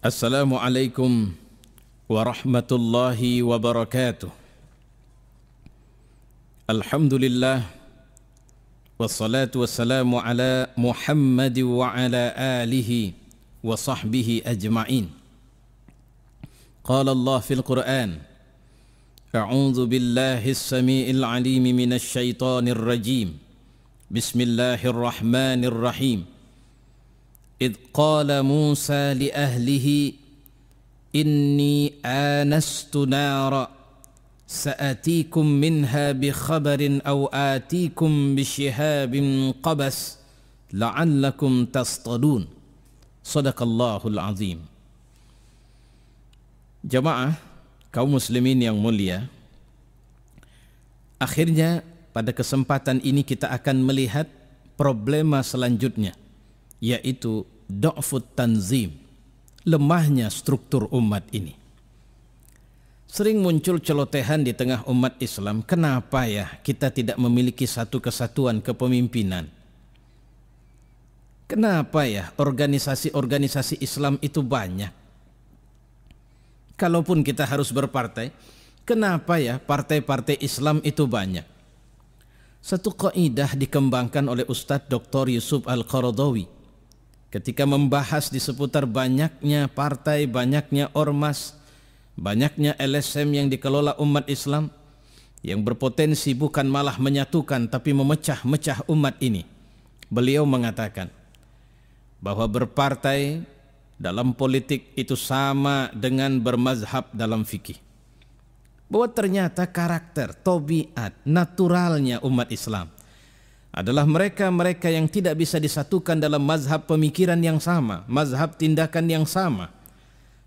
السلام عليكم ورحمة الله وبركاته الحمد لله والصلاة والسلام على محمد وعلى آله وصحبه أجمعين قال الله في القرآن أعوذ بالله السميع العليم من الشيطان الرجيم بسم الله الرحمن الرحيم إذ قال موسى لأهله إني آنست نارا سآتيكم منها بخبر أو آتيكم بشهاب قبس لعلكم تصطلون صدق الله العظيم جماعة kaum muslimin yang mulia Akhirnya pada kesempatan ini kita akan melihat problema selanjutnya yaitu do'fut tanzim, lemahnya struktur umat ini. Sering muncul celotehan di tengah umat Islam, kenapa ya kita tidak memiliki satu kesatuan kepemimpinan? Kenapa ya organisasi-organisasi Islam itu banyak? Kalaupun kita harus berpartai, kenapa ya partai-partai Islam itu banyak? Satu kaidah dikembangkan oleh Ustadz Dr. Yusuf Al-Qaradawi ketika membahas di seputar banyaknya partai, banyaknya ormas, banyaknya LSM yang dikelola umat Islam yang berpotensi bukan malah menyatukan tapi memecah-mecah umat ini. Beliau mengatakan bahwa berpartai dalam politik itu sama dengan bermazhab dalam fikih. Bahwa ternyata karakter, tobiat, naturalnya umat Islam adalah mereka-mereka yang tidak bisa disatukan dalam mazhab pemikiran yang sama, mazhab tindakan yang sama.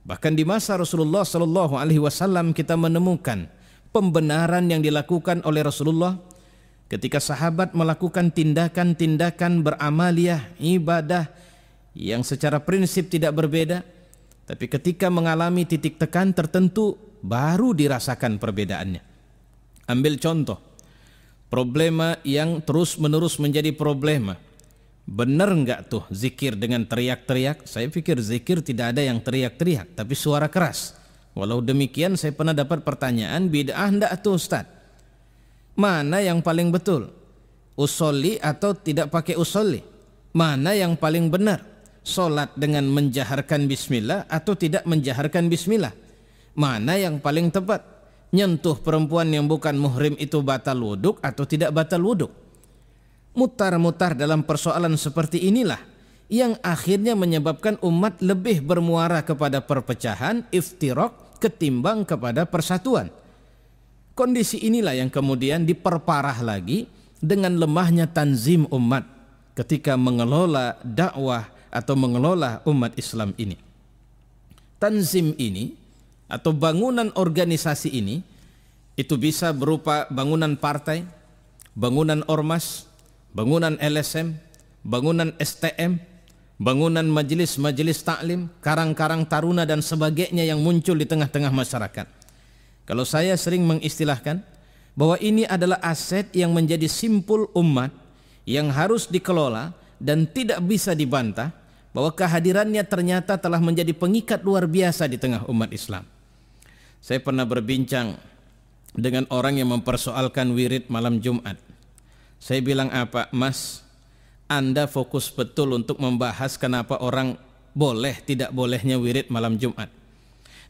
Bahkan di masa Rasulullah Shallallahu Alaihi Wasallam kita menemukan pembenaran yang dilakukan oleh Rasulullah ketika sahabat melakukan tindakan-tindakan beramaliah ibadah yang secara prinsip tidak berbeda, tapi ketika mengalami titik tekan tertentu baru dirasakan perbedaannya. Ambil contoh Problema yang terus-menerus menjadi problema. Benar nggak tuh zikir dengan teriak-teriak? Saya pikir zikir tidak ada yang teriak-teriak, tapi suara keras. Walau demikian saya pernah dapat pertanyaan, bid'ah enggak tuh Ustaz? Mana yang paling betul? Usoli atau tidak pakai usoli? Mana yang paling benar? Solat dengan menjaharkan bismillah atau tidak menjaharkan bismillah? Mana yang paling tepat? nyentuh perempuan yang bukan muhrim itu batal wuduk atau tidak batal wuduk. Mutar-mutar dalam persoalan seperti inilah yang akhirnya menyebabkan umat lebih bermuara kepada perpecahan, iftirok, ketimbang kepada persatuan. Kondisi inilah yang kemudian diperparah lagi dengan lemahnya tanzim umat ketika mengelola dakwah atau mengelola umat Islam ini. Tanzim ini atau bangunan organisasi ini itu bisa berupa bangunan partai, bangunan ormas, bangunan LSM, bangunan STM, bangunan majelis-majelis taklim, karang-karang taruna dan sebagainya yang muncul di tengah-tengah masyarakat. Kalau saya sering mengistilahkan bahwa ini adalah aset yang menjadi simpul umat yang harus dikelola dan tidak bisa dibantah bahwa kehadirannya ternyata telah menjadi pengikat luar biasa di tengah umat Islam. Saya pernah berbincang dengan orang yang mempersoalkan wirid malam Jumat. Saya bilang apa, Mas? Anda fokus betul untuk membahas kenapa orang boleh tidak bolehnya wirid malam Jumat.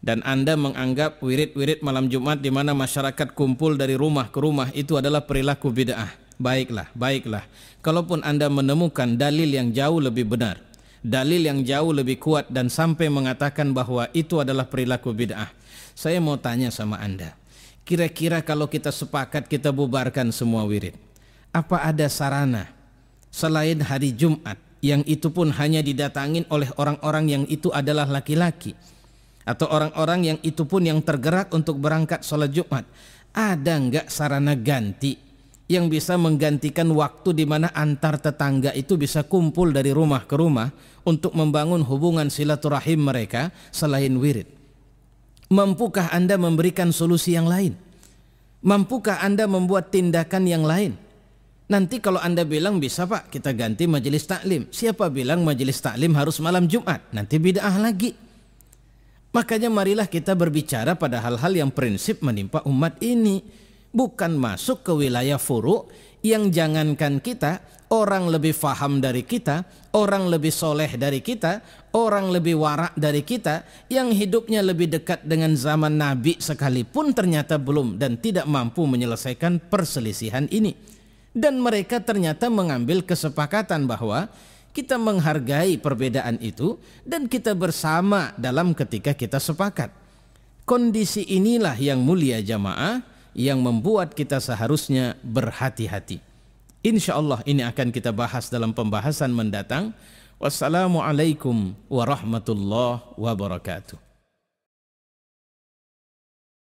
Dan Anda menganggap wirid-wirid malam Jumat di mana masyarakat kumpul dari rumah ke rumah itu adalah perilaku bid'ah. Baiklah, baiklah. Kalaupun Anda menemukan dalil yang jauh lebih benar, dalil yang jauh lebih kuat dan sampai mengatakan bahwa itu adalah perilaku bid'ah, saya mau tanya sama Anda. Kira-kira kalau kita sepakat kita bubarkan semua wirid, apa ada sarana selain hari Jumat yang itu pun hanya didatangin oleh orang-orang yang itu adalah laki-laki atau orang-orang yang itu pun yang tergerak untuk berangkat sholat Jumat? Ada nggak sarana ganti yang bisa menggantikan waktu di mana antar tetangga itu bisa kumpul dari rumah ke rumah untuk membangun hubungan silaturahim mereka selain wirid? Mampukah Anda memberikan solusi yang lain? Mampukah Anda membuat tindakan yang lain? Nanti kalau Anda bilang bisa Pak, kita ganti majelis taklim. Siapa bilang majelis taklim harus malam Jumat? Nanti bid'ah lagi. Makanya marilah kita berbicara pada hal-hal yang prinsip menimpa umat ini bukan masuk ke wilayah furu yang jangankan kita orang lebih faham dari kita orang lebih soleh dari kita orang lebih warak dari kita yang hidupnya lebih dekat dengan zaman nabi sekalipun ternyata belum dan tidak mampu menyelesaikan perselisihan ini dan mereka ternyata mengambil kesepakatan bahwa kita menghargai perbedaan itu dan kita bersama dalam ketika kita sepakat. Kondisi inilah yang mulia jamaah yang membuat kita seharusnya berhati-hati. InsyaAllah ini akan kita bahas dalam pembahasan mendatang. Wassalamualaikum warahmatullahi wabarakatuh.